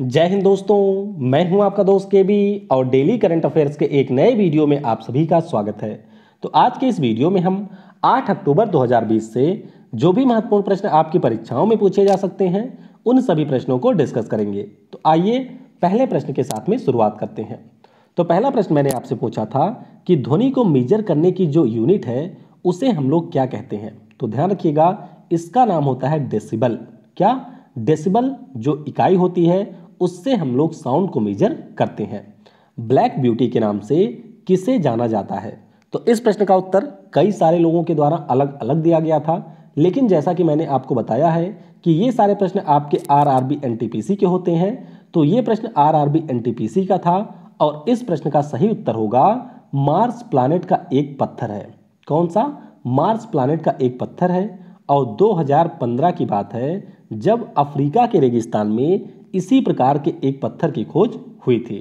जय हिंद दोस्तों मैं हूं आपका दोस्त के बी और डेली करंट अफेयर्स के एक नए वीडियो में आप सभी का स्वागत है तो आज के इस वीडियो में हम 8 अक्टूबर 2020 से जो भी महत्वपूर्ण प्रश्न आपकी परीक्षाओं में पूछे जा सकते हैं उन सभी प्रश्नों को डिस्कस करेंगे तो आइए पहले प्रश्न के साथ में शुरुआत करते हैं तो पहला प्रश्न मैंने आपसे पूछा था कि ध्वनि को मेजर करने की जो यूनिट है उसे हम लोग क्या कहते हैं तो ध्यान रखिएगा इसका नाम होता है डेसिबल क्या डेसिबल जो इकाई होती है उससे हम लोग साउंड को मेजर करते हैं ब्लैक ब्यूटी के नाम से किसे जाना जाता है तो इस प्रश्न का उत्तर कई सारे लोगों के द्वारा अलग अलग दिया गया था लेकिन जैसा कि मैंने आपको बताया है कि ये सारे प्रश्न आपके आर आर के होते हैं तो ये प्रश्न आर आर का था और इस प्रश्न का सही उत्तर होगा मार्स प्लानट का एक पत्थर है कौन सा मार्स प्लानट का एक पत्थर है और 2015 की बात है जब अफ्रीका के रेगिस्तान में इसी प्रकार के एक पत्थर की खोज हुई थी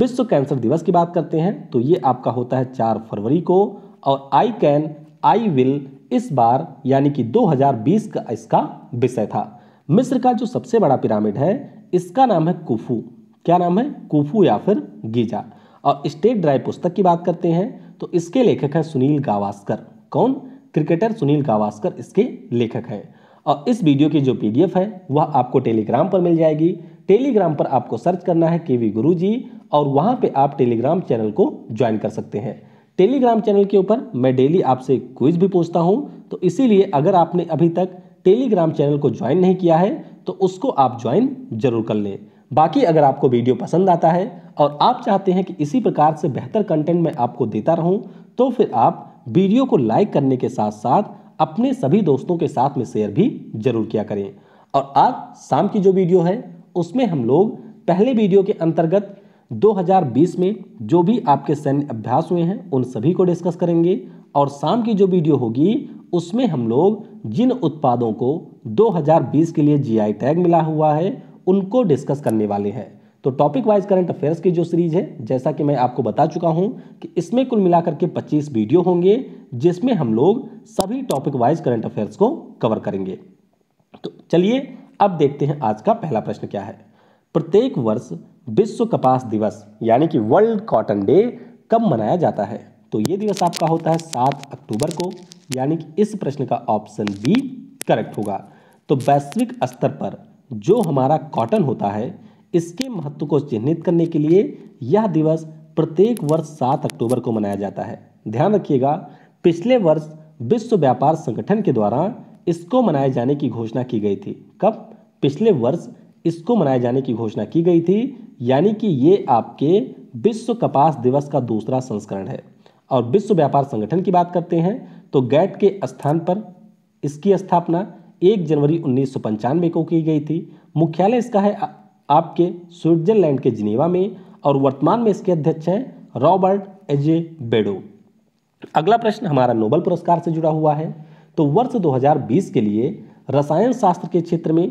विश्व कैंसर दिवस की बात करते हैं तो ये आपका होता है चार फरवरी को और आई कैन आई विल इस बार यानी कि 2020 का इसका विषय था मिस्र का जो सबसे बड़ा पिरामिड है इसका नाम है कुफू क्या नाम है कुफू या फिर गीजा और स्टेट ड्राइव पुस्तक की बात करते हैं तो इसके लेखक हैं सुनील गावास्कर कौन क्रिकेटर सुनील गावास्कर इसके लेखक हैं और इस वीडियो की जो पीडीएफ है वह आपको टेलीग्राम पर मिल जाएगी टेलीग्राम पर आपको सर्च करना है केवी गुरु जी और वहाँ पर आप टेलीग्राम चैनल को ज्वाइन कर सकते हैं टेलीग्राम चैनल के ऊपर मैं डेली आपसे क्विज भी पूछता हूँ तो इसीलिए अगर आपने अभी तक टेलीग्राम चैनल को ज्वाइन नहीं किया है तो उसको आप ज्वाइन जरूर कर लें बाकी अगर आपको वीडियो पसंद आता है और आप चाहते हैं कि इसी प्रकार से बेहतर कंटेंट मैं आपको देता रहूं तो फिर आप वीडियो को लाइक करने के साथ साथ अपने सभी दोस्तों के साथ में शेयर भी जरूर किया करें और आज शाम की जो वीडियो है उसमें हम लोग पहले वीडियो के अंतर्गत 2020 में जो भी आपके सैन्य अभ्यास हुए हैं उन सभी को डिस्कस करेंगे और शाम की जो वीडियो होगी उसमें हम लोग जिन उत्पादों को 2020 के लिए जीआई टैग मिला हुआ है उनको डिस्कस करने वाले हैं तो टॉपिक वाइज करंट अफेयर्स की जो सीरीज है जैसा कि मैं आपको बता चुका हूं कि इसमें कुल मिलाकर के 25 वीडियो होंगे जिसमें हम लोग सभी टॉपिक वाइज करंट अफेयर्स को कवर करेंगे तो चलिए अब देखते हैं आज का पहला प्रश्न क्या है प्रत्येक वर्ष विश्व कपास दिवस यानी कि वर्ल्ड कॉटन डे कब मनाया जाता है तो ये दिवस आपका होता है सात अक्टूबर को यानी कि इस प्रश्न का ऑप्शन बी करेक्ट होगा तो वैश्विक स्तर पर जो हमारा कॉटन होता है इसके महत्व को चिन्हित करने के लिए यह दिवस प्रत्येक वर्ष सात अक्टूबर को मनाया जाता है ध्यान रखिएगा पिछले वर्ष विश्व व्यापार संगठन के द्वारा इसको मनाए जाने की घोषणा की गई थी कब पिछले वर्ष इसको मनाए जाने की घोषणा की गई थी यानी कि ये आपके विश्व कपास दिवस का दूसरा संस्करण है और विश्व व्यापार संगठन की बात करते हैं तो गैट के स्थान पर इसकी स्थापना 1 जनवरी उन्नीस को की गई थी मुख्यालय इसका है आपके स्विट्जरलैंड के जिनेवा में और वर्तमान में इसके अध्यक्ष हैं रॉबर्ट एजे बेडो अगला प्रश्न हमारा नोबल पुरस्कार से जुड़ा हुआ है तो वर्ष 2020 के लिए रसायन शास्त्र के क्षेत्र में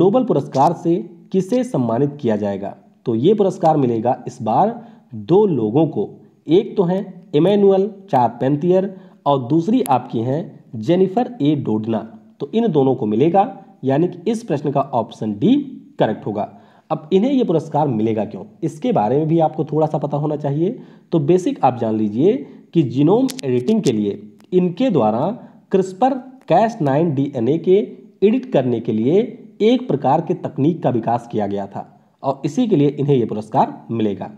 नोबल पुरस्कार से किसे सम्मानित किया जाएगा तो ये पुरस्कार मिलेगा इस बार दो लोगों को एक तो हैं इमैनुअल चार पेंतियर और दूसरी आपकी हैं जेनिफर ए डोडना तो इन दोनों को मिलेगा यानी कि इस प्रश्न का ऑप्शन डी करेक्ट होगा अब इन्हें ये पुरस्कार मिलेगा क्यों इसके बारे में भी आपको थोड़ा सा पता होना चाहिए तो बेसिक आप जान लीजिए कि जीनोम एडिटिंग के लिए इनके द्वारा क्रिस्पर कैश नाइन डीएनए के एडिट करने के लिए एक प्रकार के तकनीक का विकास किया गया था और इसी के लिए इन्हें ये पुरस्कार मिलेगा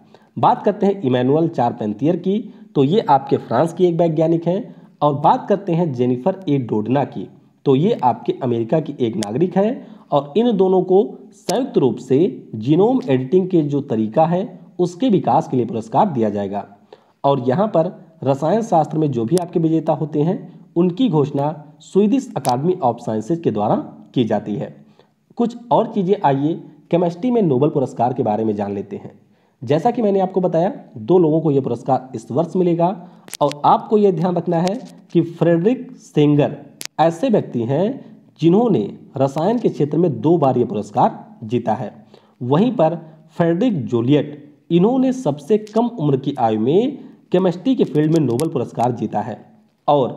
बात करते हैं इमैनुअल चार पेंतियर की तो ये आपके फ्रांस की एक वैज्ञानिक हैं और बात करते हैं जेनिफर ए डोडना की तो ये आपके अमेरिका की एक नागरिक हैं और इन दोनों को संयुक्त रूप से जीनोम एडिटिंग के जो तरीका है उसके विकास के लिए पुरस्कार दिया जाएगा और यहाँ पर रसायन शास्त्र में जो भी आपके विजेता होते हैं उनकी घोषणा स्वीडिश अकादमी ऑफ साइंसेज के द्वारा की जाती है कुछ और चीज़ें आइए केमिस्ट्री में नोबल पुरस्कार के बारे में जान लेते हैं जैसा कि मैंने आपको बताया दो लोगों को यह पुरस्कार इस वर्ष मिलेगा और आपको यह ध्यान रखना है कि फ्रेडरिक सेंगर ऐसे व्यक्ति हैं जिन्होंने रसायन के क्षेत्र में दो बार ये पुरस्कार जीता है वहीं पर फेडरिक जोलियट इन्होंने सबसे कम उम्र की आयु में केमिस्ट्री के फील्ड में नोबल पुरस्कार जीता है और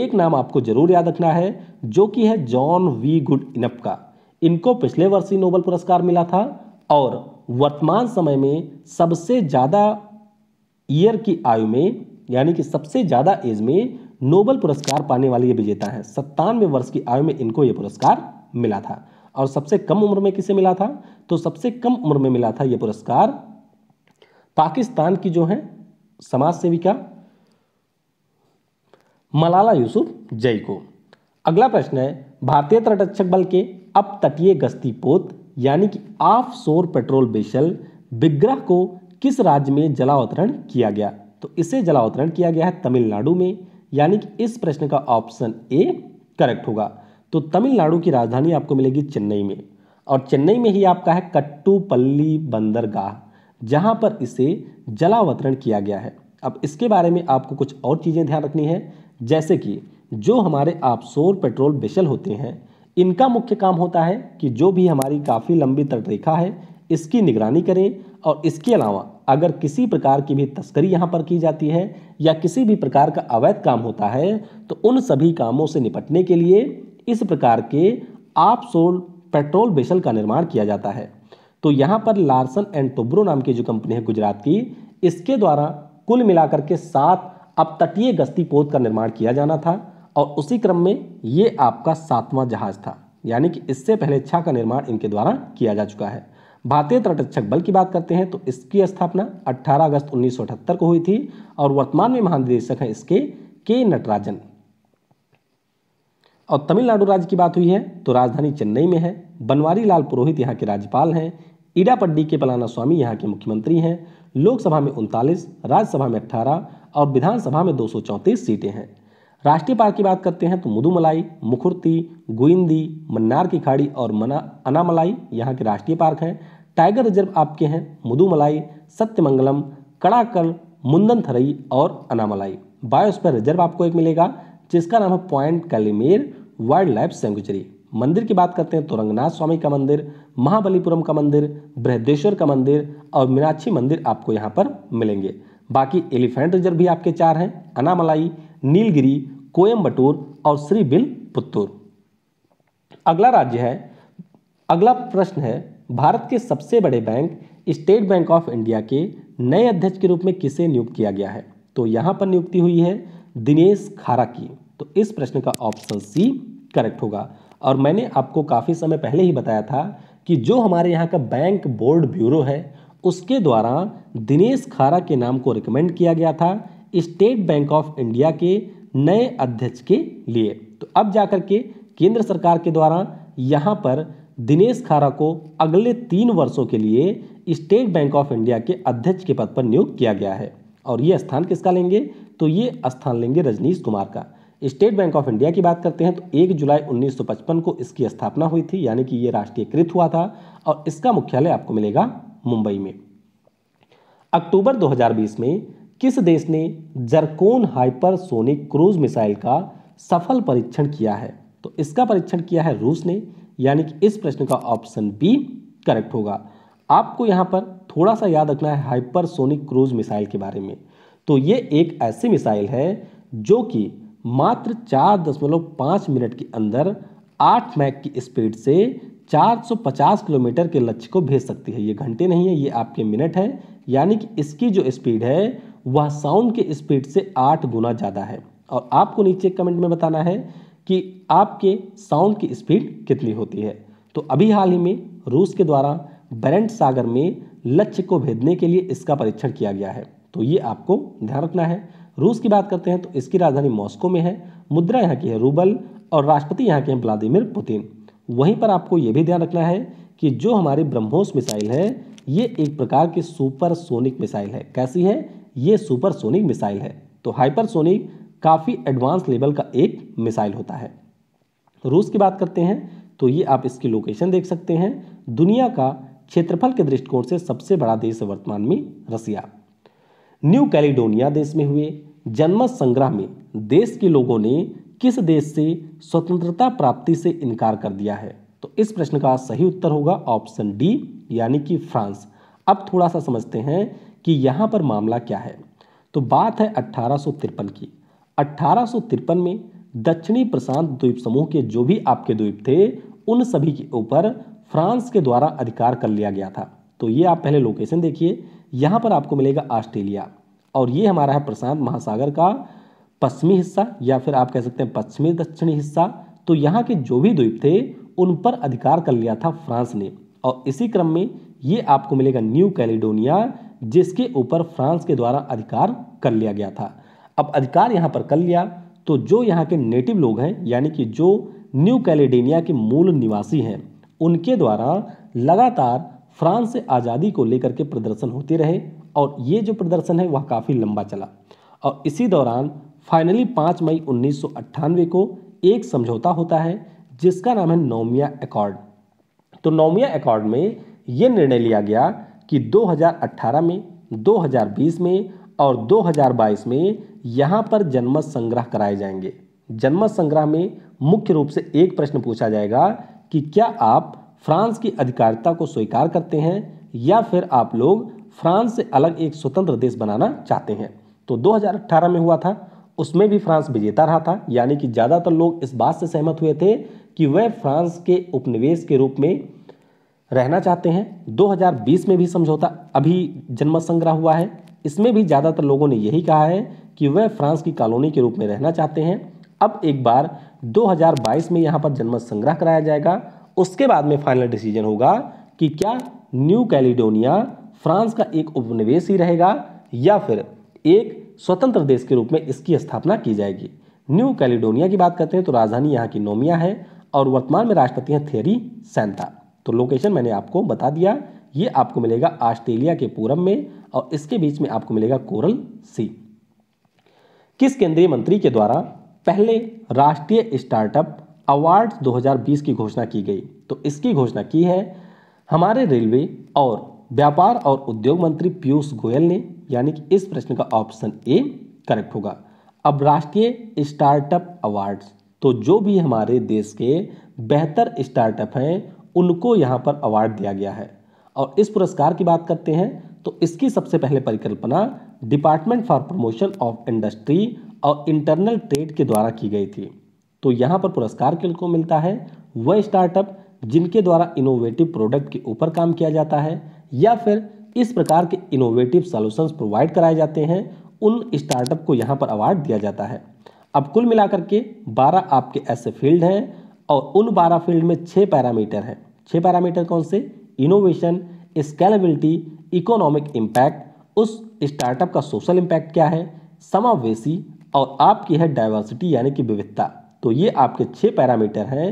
एक नाम आपको जरूर याद रखना है जो कि है जॉन वी गुड इनप का इनको पिछले वर्ष ही नोबल पुरस्कार मिला था और वर्तमान समय में सबसे ज़्यादा ईयर की आयु में यानी कि सबसे ज़्यादा एज में नोबल पुरस्कार पाने वाले ये विजेता हैं सत्तानवे वर्ष की आयु में इनको ये पुरस्कार मिला था और सबसे कम उम्र में किसे मिला था तो सबसे कम उम्र में मिला था ये पुरस्कार पाकिस्तान की जो है समाज सेविका मलाला यूसुफ जई को अगला प्रश्न है भारतीय तटरक्षक बल के अब तटीय गश्ती पोत यानी कि ऑफ शोर पेट्रोल बेशल विग्रह को किस राज्य में जलावतरण किया गया तो इसे जलावतरण किया गया है तमिलनाडु में यानी कि इस प्रश्न का ऑप्शन ए करेक्ट होगा तो तमिलनाडु की राजधानी आपको मिलेगी चेन्नई में और चेन्नई में ही आपका है कट्टूपल्ली बंदरगाह जहां पर इसे जलावतरण किया गया है अब इसके बारे में आपको कुछ और चीज़ें ध्यान रखनी है जैसे कि जो हमारे आपसोर पेट्रोल बेशल होते हैं इनका मुख्य काम होता है कि जो भी हमारी काफ़ी लंबी तटरेखा है इसकी निगरानी करें और इसके अलावा अगर किसी प्रकार की भी तस्करी यहाँ पर की जाती है या किसी भी प्रकार का अवैध काम होता है तो उन सभी कामों से निपटने के लिए इस प्रकार के आपसोल पेट्रोल बेसल का निर्माण किया जाता है तो यहाँ पर लार्सन एंड टोब्रो नाम की जो कंपनी है गुजरात की इसके द्वारा कुल मिलाकर के सात अब तटीय गश्ती पोत का निर्माण किया जाना था और उसी क्रम में ये आपका सातवां जहाज था यानी कि इससे पहले छा का निर्माण इनके द्वारा किया जा चुका है भारतीय तटरक्षक बल की बात करते हैं तो इसकी स्थापना 18 अगस्त 1978 को हुई थी और वर्तमान में महानिदेशक हैं इसके के नटराजन और तमिलनाडु राज्य की बात हुई है तो राजधानी चेन्नई में है बनवारी लाल पुरोहित यहाँ के राज्यपाल हैं ईडापड्डी के पलाना स्वामी यहाँ के मुख्यमंत्री हैं लोकसभा में उनतालीस राज्यसभा में अट्ठारह और विधानसभा में दो सीटें हैं राष्ट्रीय पार्क की बात करते हैं तो मुदुमलाई मुखुर्ती गुइंदी मन्नार की खाड़ी और मना अनामलाई यहाँ के राष्ट्रीय पार्क हैं टाइगर रिजर्व आपके हैं मुदुमलाई सत्यमंगलम कड़ाकल मुंदनथरई और अनामलाई बायोस्फेयर रिजर्व आपको एक मिलेगा जिसका नाम है point Calimere wildlife sanctuary मंदिर की बात करते हैं तो रंगनाथ स्वामी का मंदिर महाबलीपुरम का मंदिर बृहदेश्वर का मंदिर और मीनाक्षी मंदिर आपको यहाँ पर मिलेंगे बाकी एलिफेंट रिजर्व भी आपके चार हैं अनामलाई नीलगिरी कोयम्बटूर और श्री बिल पुत्तूर अगला राज्य है अगला प्रश्न है भारत के सबसे बड़े bank state bank of India के नए अध्यक्ष के रूप में किसे नियुक्त किया गया है तो यहाँ पर नियुक्ति हुई है दिनेश खारा की तो इस प्रश्न का ऑप्शन सी करेक्ट होगा और मैंने आपको काफ़ी समय पहले ही बताया था कि जो हमारे यहाँ का बैंक बोर्ड ब्यूरो है उसके द्वारा दिनेश खारा के नाम को रिकमेंड किया गया था स्टेट बैंक ऑफ इंडिया के नए अध्यक्ष के लिए तो अब जाकर के केंद्र सरकार के द्वारा यहाँ पर दिनेश खारा को अगले तीन वर्षों के लिए स्टेट बैंक ऑफ इंडिया के अध्यक्ष के पद पर नियुक्त किया गया है और ये स्थान किसका लेंगे तो ये स्थान लेंगे रजनीश कुमार का स्टेट बैंक ऑफ इंडिया की बात करते हैं तो 1 जुलाई 1955 को इसकी स्थापना हुई थी यानी कि ये राष्ट्रीयकृत हुआ था और इसका मुख्यालय आपको मिलेगा मुंबई में अक्टूबर 2020 में किस देश ने जरकोन हाइपरसोनिक क्रूज मिसाइल का सफल परीक्षण किया है तो इसका परीक्षण किया है रूस ने यानी कि इस प्रश्न का ऑप्शन बी करेक्ट होगा आपको यहाँ पर थोड़ा सा याद रखना है हाइपरसोनिक क्रूज मिसाइल के बारे में तो ये एक ऐसी मिसाइल है जो कि मात्र चार दशमलव पाँच मिनट के अंदर आठ मैक की स्पीड से 450 किलोमीटर के लक्ष्य को भेज सकती है ये घंटे नहीं है ये आपके मिनट है यानी कि इसकी जो स्पीड है वह साउंड के स्पीड से आठ गुना ज़्यादा है और आपको नीचे कमेंट में बताना है कि आपके साउंड की स्पीड कितनी होती है तो अभी हाल ही में रूस के द्वारा बेरेंट सागर में लक्ष्य को भेदने के लिए इसका परीक्षण किया गया है तो ये आपको ध्यान रखना है रूस की बात करते हैं तो इसकी राजधानी मॉस्को में है मुद्रा यहाँ की है रूबल और राष्ट्रपति यहाँ के हैं व्लादिमिर पुतिन वहीं पर आपको ये भी ध्यान रखना है कि जो हमारी ब्रह्मोस मिसाइल है ये एक प्रकार की सुपरसोनिक मिसाइल है कैसी है ये सुपरसोनिक मिसाइल है तो हाइपरसोनिक काफ़ी एडवांस लेवल का एक मिसाइल होता है रूस की बात करते हैं तो ये आप इसकी लोकेशन देख सकते हैं दुनिया का क्षेत्रफल के दृष्टिकोण से सबसे बड़ा देश है वर्तमान में रसिया न्यू कैलिडोनिया देश में हुए जन्म संग्रह में देश के लोगों ने किस देश से स्वतंत्रता प्राप्ति से इनकार कर दिया है तो इस प्रश्न का सही उत्तर होगा ऑप्शन डी यानी कि फ्रांस अब थोड़ा सा समझते हैं कि यहाँ पर मामला क्या है तो बात है अट्ठारह की अट्ठारह में दक्षिणी प्रशांत द्वीप समूह के जो भी आपके द्वीप थे उन सभी के ऊपर फ्रांस के द्वारा अधिकार कर लिया गया था तो ये आप पहले लोकेशन देखिए यहाँ पर आपको मिलेगा ऑस्ट्रेलिया और ये हमारा है प्रशांत महासागर का पश्चिमी हिस्सा या फिर आप कह सकते हैं पश्चिमी दक्षिणी हिस्सा तो यहाँ के जो भी द्वीप थे उन पर अधिकार कर लिया था फ्रांस ने और इसी क्रम में ये आपको मिलेगा न्यू कैलिडोनिया जिसके ऊपर फ्रांस के द्वारा अधिकार कर लिया गया था अब अधिकार यहाँ पर कर लिया तो जो यहाँ के नेटिव लोग हैं यानी कि जो न्यू कैलिडोनिया के मूल निवासी हैं उनके द्वारा लगातार फ्रांस से आज़ादी को लेकर के प्रदर्शन होते रहे और ये जो प्रदर्शन है वह काफ़ी लंबा चला और इसी दौरान फाइनली 5 मई उन्नीस को एक समझौता होता है जिसका नाम है नोमिया एकॉर्ड तो नोमिया एकॉर्ड में ये निर्णय लिया गया कि 2018 में 2020 में और 2022 में यहाँ पर जनमत संग्रह कराए जाएंगे जनमत संग्रह में मुख्य रूप से एक प्रश्न पूछा जाएगा कि क्या आप फ्रांस की अधिकारिता को स्वीकार करते हैं या फिर आप लोग फ्रांस से अलग एक स्वतंत्र देश बनाना चाहते हैं तो 2018 में हुआ था उसमें भी फ्रांस विजेता रहा था यानी कि ज़्यादातर लोग इस बात से सहमत हुए थे कि वह फ्रांस के उपनिवेश के रूप में रहना चाहते हैं 2020 में भी समझौता अभी जनमत संग्रह हुआ है इसमें भी ज़्यादातर लोगों ने यही कहा है कि वह फ्रांस की कॉलोनी के रूप में रहना चाहते हैं अब एक बार 2022 में यहाँ पर जनमत संग्रह कराया जाएगा उसके बाद में फाइनल डिसीजन होगा कि क्या न्यू कैलिडोनिया फ्रांस का एक उपनिवेश ही रहेगा या फिर एक स्वतंत्र देश के रूप में इसकी स्थापना की जाएगी न्यू कैलिडोनिया की बात करते हैं तो राजधानी यहाँ की नोमिया है और वर्तमान में राष्ट्रपति हैं थेरी सैंता तो लोकेशन मैंने आपको बता दिया ये आपको मिलेगा ऑस्ट्रेलिया के पूरब में और इसके बीच में आपको मिलेगा कोरल सी किस केंद्रीय मंत्री के द्वारा पहले राष्ट्रीय स्टार्टअप अवार्ड 2020 की घोषणा की गई तो इसकी घोषणा की है हमारे रेलवे और व्यापार और उद्योग मंत्री पीयूष गोयल ने यानी कि इस प्रश्न का ऑप्शन ए करेक्ट होगा अब राष्ट्रीय स्टार्टअप अवार्ड्स तो जो भी हमारे देश के बेहतर स्टार्टअप हैं उनको यहाँ पर अवार्ड दिया गया है और इस पुरस्कार की बात करते हैं तो इसकी सबसे पहले परिकल्पना department for promotion of industry और इंटरनल ट्रेड के द्वारा की गई थी तो यहाँ पर पुरस्कार को मिलता है वह स्टार्टअप जिनके द्वारा इनोवेटिव प्रोडक्ट के ऊपर काम किया जाता है या फिर इस प्रकार के इनोवेटिव सॉल्यूशंस प्रोवाइड कराए जाते हैं उन स्टार्टअप को यहाँ पर अवार्ड दिया जाता है अब कुल मिलाकर के 12 आपके ऐसे फील्ड हैं और उन बारह फील्ड में छः पैरामीटर हैं छः पैरामीटर कौन से इनोवेशन स्केलेबिलिटी इकोनॉमिक इम्पैक्ट उस स्टार्टअप का सोशल इम्पैक्ट क्या है समावेशी और आपकी है डाइवर्सिटी यानी कि विविधता तो ये आपके छः पैरामीटर हैं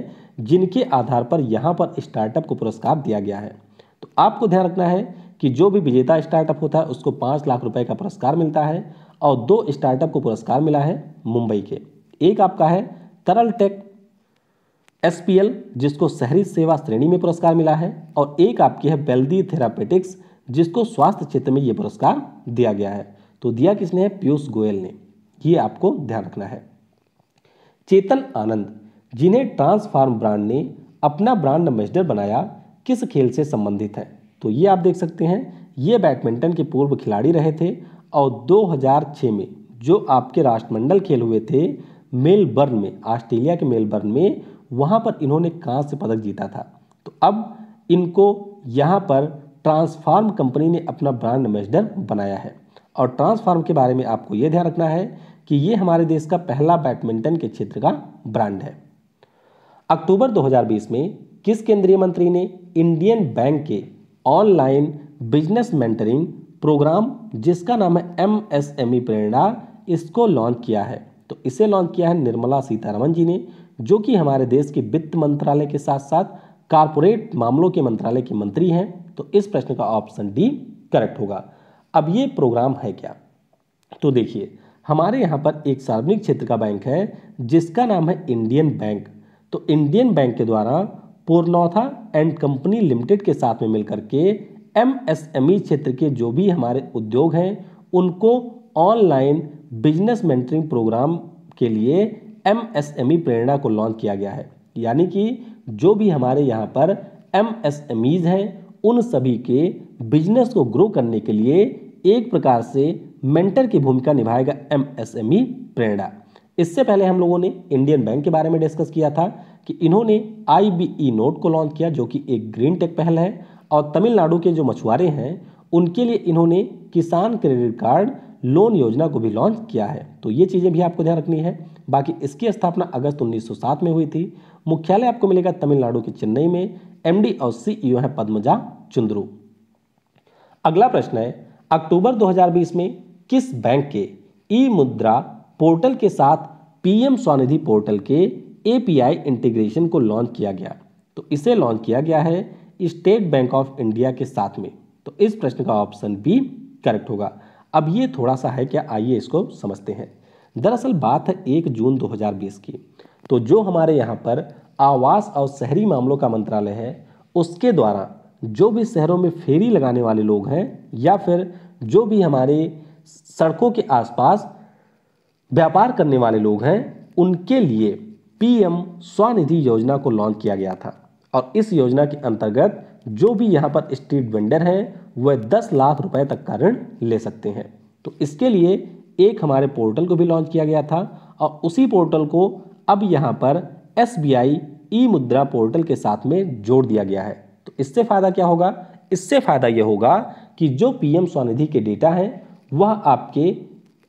जिनके आधार पर यहाँ पर स्टार्टअप को पुरस्कार दिया गया है तो आपको ध्यान रखना है कि जो भी विजेता स्टार्टअप होता है उसको पाँच लाख रुपए का पुरस्कार मिलता है और दो स्टार्टअप को पुरस्कार मिला है मुंबई के एक आपका है तरल टेक एस जिसको शहरी सेवा श्रेणी में पुरस्कार मिला है और एक आपकी है बेल्दी थेरापेटिक्स जिसको स्वास्थ्य क्षेत्र में ये पुरस्कार दिया गया है तो दिया किसने है पीयूष गोयल ने ये आपको ध्यान रखना है चेतन आनंद जिन्हें ट्रांसफार्म ब्रांड ने अपना ब्रांड एम्बेसडर बनाया किस खेल से संबंधित है तो ये आप देख सकते हैं ये बैडमिंटन के पूर्व खिलाड़ी रहे थे और 2006 में जो आपके राष्ट्रमंडल खेल हुए थे मेलबर्न में ऑस्ट्रेलिया के मेलबर्न में वहाँ पर इन्होंने कांस्य पदक जीता था तो अब इनको यहाँ पर ट्रांसफार्म कंपनी ने अपना ब्रांड एम्बेसडर बनाया है और ट्रांसफार्म के बारे में आपको ये ध्यान रखना है कि ये हमारे देश का पहला बैडमिंटन के क्षेत्र का ब्रांड है अक्टूबर 2020 में किस केंद्रीय मंत्री ने इंडियन बैंक के ऑनलाइन बिजनेस मेंटरिंग प्रोग्राम जिसका नाम है M S M E Prerna इसको लॉन्च किया है तो इसे लॉन्च किया है निर्मला सीतारमन जी ने जो कि हमारे देश के वित्त मंत्रालय के साथ साथ कारपोरेट मामलों के मंत्रालय के मंत्री हैं तो इस प्रश्न का ऑप्शन डी करेक्ट होगा अब ये प्रोग्राम है क्या तो देखिए हमारे यहाँ पर एक सार्वजनिक क्षेत्र का बैंक है जिसका नाम है इंडियन बैंक तो इंडियन बैंक के द्वारा पूर्णौथा एंड कंपनी लिमिटेड के साथ में मिलकर के एमएसएमई क्षेत्र के जो भी हमारे उद्योग हैं उनको ऑनलाइन बिजनेस मेंटरिंग प्रोग्राम के लिए एमएसएमई e प्रेरणा को लॉन्च किया गया है यानी कि जो भी हमारे यहाँ पर एमएसएमईज हैं उन सभी के बिजनेस को ग्रो करने के लिए एक प्रकार से मेंटर की भूमिका निभाएगा एमएसएमई e प्रेरणा इससे पहले हम लोगों ने इंडियन बैंक के बारे में डिस्कस किया था कि इन्होंने ई नोट e को लॉन्च किया जो कि एक ग्रीन टेक पहल है और तमिलनाडु के जो मछुआरे हैं उनके लिए इन्होंने किसान क्रेडिट कार्ड लोन योजना को भी लॉन्च किया है तो ये चीज़ें भी आपको ध्यान रखनी है बाकी इसकी स्थापना अगस्त 1907 में हुई थी मुख्यालय आपको मिलेगा तमिलनाडु के चेन्नई में एमडी और सीईओ e हैं पद्मजा चुंद्रू अगला प्रश्न है अक्टूबर 2020 में किस बैंक के ई मुद्रा पोर्टल के साथ पीएम स्वनिधि पोर्टल के एपीआई इंटीग्रेशन को लॉन्च किया गया तो इसे लॉन्च किया गया है स्टेट बैंक ऑफ इंडिया के साथ में तो इस प्रश्न का ऑप्शन बी करेक्ट होगा अब ये थोड़ा सा है क्या आइए इसको समझते हैं दरअसल बात है एक जून 2020 की तो जो हमारे यहाँ पर आवास और शहरी मामलों का मंत्रालय है उसके द्वारा जो भी शहरों में फेरी लगाने वाले लोग हैं या फिर जो भी हमारे सड़कों के आसपास व्यापार करने वाले लोग हैं उनके लिए पीएम स्वनिधि योजना को लॉन्च किया गया था और इस योजना के अंतर्गत जो भी यहाँ पर स्ट्रीट वेंडर हैं वह दस लाख रुपए तक का ऋण ले सकते हैं तो इसके लिए एक हमारे पोर्टल को भी लॉन्च किया गया था और उसी पोर्टल को अब यहाँ पर एस बी आई ई मुद्रा पोर्टल के साथ में जोड़ दिया गया है तो इससे फ़ायदा क्या होगा इससे फ़ायदा यह होगा कि जो पी एम स्वनिधि के डेटा हैं वह आपके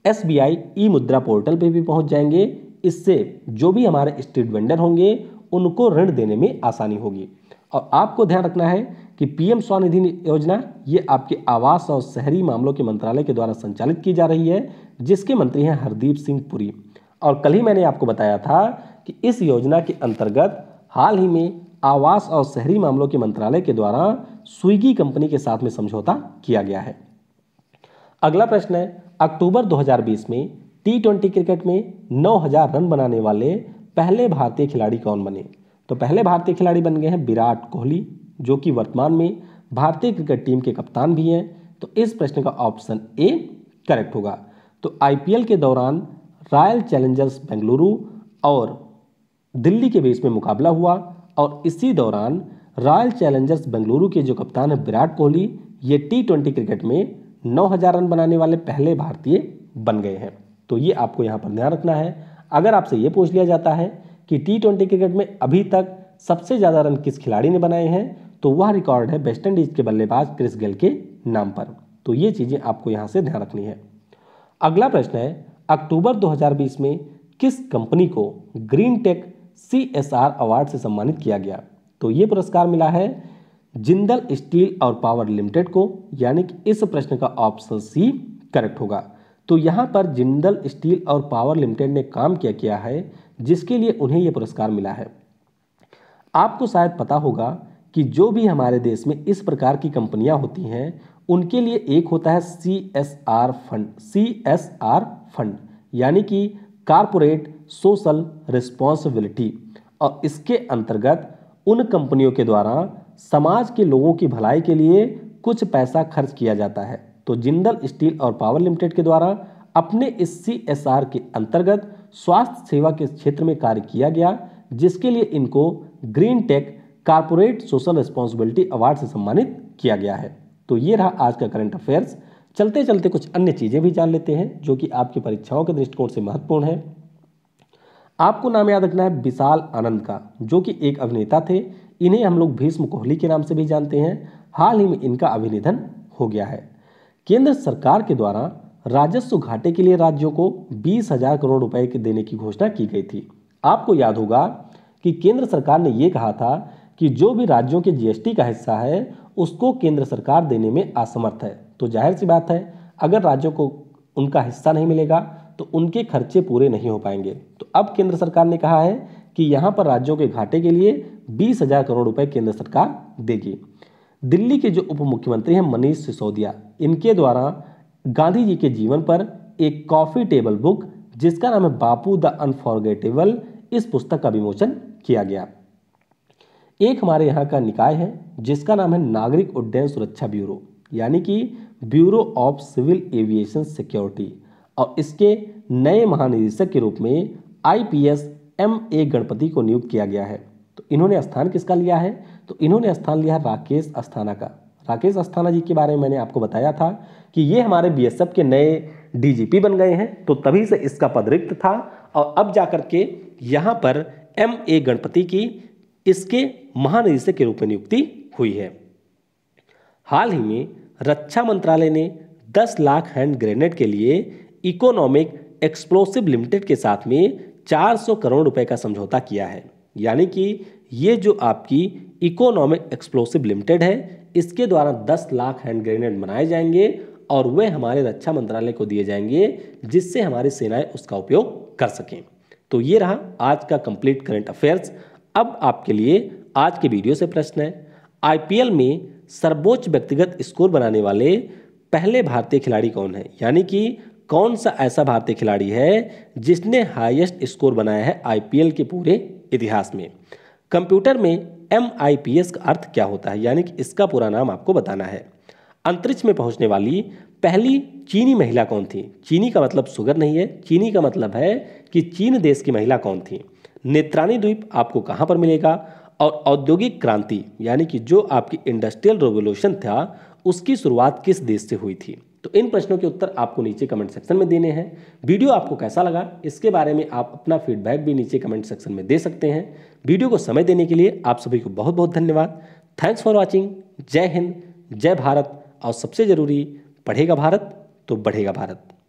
एस बी आई ई मुद्रा पोर्टल पे भी पहुँच जाएंगे इससे जो भी हमारे स्ट्रीट वेंडर होंगे उनको ऋण देने में आसानी होगी और आपको ध्यान रखना है कि पीएम स्वनिधि योजना ये आपके आवास और शहरी मामलों के मंत्रालय के द्वारा संचालित की जा रही है जिसके मंत्री हैं हरदीप सिंह पुरी और कल ही मैंने आपको बताया था कि इस योजना के अंतर्गत हाल ही में आवास और शहरी मामलों के मंत्रालय के द्वारा स्विगी कंपनी के साथ में समझौता किया गया है अगला प्रश्न है अक्टूबर 2020 में टी ट्वेंटी क्रिकेट में 9000 रन बनाने वाले पहले भारतीय खिलाड़ी कौन बने तो पहले भारतीय खिलाड़ी बन गए हैं विराट कोहली जो कि वर्तमान में भारतीय क्रिकेट टीम के कप्तान भी हैं तो इस प्रश्न का ऑप्शन ए करेक्ट होगा तो आईपीएल के दौरान रॉयल चैलेंजर्स बेंगलुरु और दिल्ली के बीच में मुकाबला हुआ और इसी दौरान रॉयल चैलेंजर्स बेंगलुरु के जो कप्तान हैं विराट कोहली ये टी ट्वेंटी क्रिकेट में 9000 रन बनाने वाले पहले भारतीय बन गए हैं तो ये आपको यहाँ पर ध्यान रखना है अगर आपसे ये पूछ लिया जाता है कि टी ट्वेंटी क्रिकेट में अभी तक सबसे ज़्यादा रन किस खिलाड़ी ने बनाए हैं तो वह रिकॉर्ड है वेस्ट इंडीज के बल्लेबाज क्रिस गेल के नाम पर तो ये चीज़ें आपको यहां से ध्यान रखनी है अगला प्रश्न है अक्टूबर 2020 में किस कंपनी को ग्रीन टेक सी अवार्ड से सम्मानित किया गया तो ये पुरस्कार मिला है जिंदल स्टील और पावर लिमिटेड को यानी कि इस प्रश्न का ऑप्शन सी करेक्ट होगा तो यहाँ पर जिंदल स्टील और पावर लिमिटेड ने काम क्या किया है जिसके लिए उन्हें यह पुरस्कार मिला है आपको शायद पता होगा कि जो भी हमारे देश में इस प्रकार की कंपनियां होती हैं उनके लिए एक होता है C S R fund C S R fund यानी कि कारपोरेट सोशल रिस्पॉन्सिबिलिटी और इसके अंतर्गत उन कंपनियों के द्वारा समाज के लोगों की भलाई के लिए कुछ पैसा खर्च किया जाता है तो जिंदल स्टील और पावर लिमिटेड के द्वारा अपने इस सी एस आर के अंतर्गत स्वास्थ्य सेवा के क्षेत्र में कार्य किया गया जिसके लिए इनको green tech corporate social responsibility award से सम्मानित किया गया है तो ये रहा आज का करंट अफेयर्स चलते चलते कुछ अन्य चीज़ें भी जान लेते हैं जो कि आपकी परीक्षाओं के दृष्टिकोण से महत्वपूर्ण है आपको नाम याद रखना है विशाल आनंद का जो कि एक अभिनेता थे इन्हें हम लोग भीष्म कोहली के नाम से भी जानते हैं हाल ही में इनका अभिनिधन हो गया है केंद्र सरकार के द्वारा राजस्व घाटे के लिए राज्यों को बीस हजार करोड़ रुपए के देने की घोषणा की गई थी आपको याद होगा कि केंद्र सरकार ने यह कहा था कि जो भी राज्यों के जीएसटी का हिस्सा है उसको केंद्र सरकार देने में असमर्थ है तो जाहिर सी बात है अगर राज्यों को उनका हिस्सा नहीं मिलेगा तो उनके खर्चे पूरे नहीं हो पाएंगे तो अब केंद्र सरकार ने कहा है कि यहाँ पर राज्यों के घाटे के लिए बीस हजार करोड़ रुपए केंद्र सरकार देगी दिल्ली के जो उप मुख्यमंत्री हैं मनीष सिसोदिया इनके द्वारा गांधी जी के जीवन पर एक कॉफी टेबल बुक जिसका नाम है बापू द अनफॉर्गेटेबल इस पुस्तक का विमोचन किया गया एक हमारे यहाँ का निकाय है जिसका नाम है नागरिक उड्डयन सुरक्षा ब्यूरो यानी कि bureau of civil aviation security और इसके नए महानिदेशक के रूप में आईपीएस एम ए गणपति को नियुक्त किया गया है तो इन्होंने स्थान किसका लिया है तो इन्होंने स्थान लिया राकेश अस्थाना का राकेश अस्थाना जी के बारे में मैंने आपको बताया था कि ये हमारे बीएसएफ के नए डीजीपी बन गए हैं तो तभी से इसका पद रिक्त था और अब जा कर के यहाँ पर एम ए गणपति की इसके महानिदेशक के रूप में नियुक्ति हुई है हाल ही में रक्षा मंत्रालय ने 10 लाख हैंड ग्रेनेड के लिए इकोनॉमिक एक्सप्लोसिव लिमिटेड के साथ में 400 करोड़ रुपए का समझौता किया है यानी कि ये जो आपकी इकोनॉमिक एक्सप्लोसिव लिमिटेड है इसके द्वारा 10 लाख हैंड ग्रेनेड बनाए जाएंगे और वे हमारे रक्षा मंत्रालय को दिए जाएंगे जिससे हमारी सेनाएं उसका उपयोग कर सकें तो ये रहा आज का कंप्लीट करंट अफेयर्स अब आपके लिए आज के वीडियो से प्रश्न है आईपीएल में सर्वोच्च व्यक्तिगत स्कोर बनाने वाले पहले भारतीय खिलाड़ी कौन है यानी कि कौन सा ऐसा भारतीय खिलाड़ी है जिसने हाईएस्ट स्कोर बनाया है आईपीएल के पूरे इतिहास में कंप्यूटर में एम का अर्थ क्या होता है यानी कि इसका पूरा नाम आपको बताना है अंतरिक्ष में पहुंचने वाली पहली चीनी महिला कौन थी चीनी का मतलब सुगर नहीं है चीनी का मतलब है कि चीन देश की महिला कौन थी नेत्रानी द्वीप आपको कहाँ पर मिलेगा और औद्योगिक क्रांति यानी कि जो आपकी इंडस्ट्रियल रेवोल्यूशन था उसकी शुरुआत किस देश से हुई थी तो इन प्रश्नों के उत्तर आपको नीचे कमेंट सेक्शन में देने हैं वीडियो आपको कैसा लगा इसके बारे में आप अपना फीडबैक भी नीचे कमेंट सेक्शन में दे सकते हैं वीडियो को समय देने के लिए आप सभी को बहुत बहुत धन्यवाद थैंक्स फॉर वॉचिंग जय हिंद जय भारत और सबसे ज़रूरी पढ़ेगा भारत तो बढ़ेगा भारत